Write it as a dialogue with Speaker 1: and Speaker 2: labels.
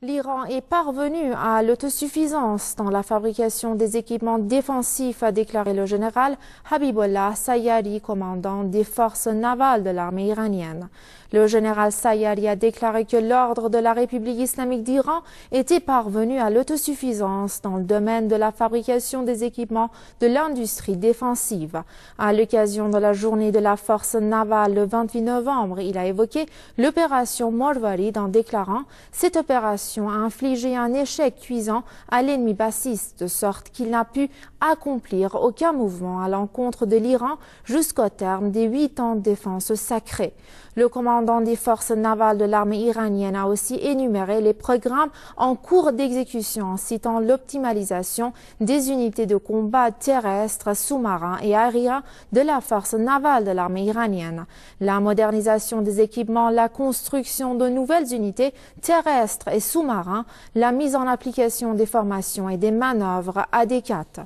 Speaker 1: L'Iran est parvenu à l'autosuffisance dans la fabrication des équipements défensifs, a déclaré le général Habibullah Sayari, commandant des forces navales de l'armée iranienne. Le général Sayari a déclaré que l'ordre de la République islamique d'Iran était parvenu à l'autosuffisance dans le domaine de la fabrication des équipements de l'industrie défensive. À l'occasion de la journée de la force navale le 28 novembre, il a évoqué l'opération Morvari en déclarant cette opération a infligé un échec cuisant à l'ennemi bassiste, de sorte qu'il n'a pu accomplir aucun mouvement à l'encontre de l'Iran jusqu'au terme des huit ans de défense sacrée. Le commandant des forces navales de l'armée iranienne a aussi énuméré les programmes en cours d'exécution citant l'optimalisation des unités de combat terrestres, sous-marins et aériens de la force navale de l'armée iranienne, la modernisation des équipements, la construction de nouvelles unités terrestres et sous sous-marin la mise en application des formations et des manœuvres adéquates.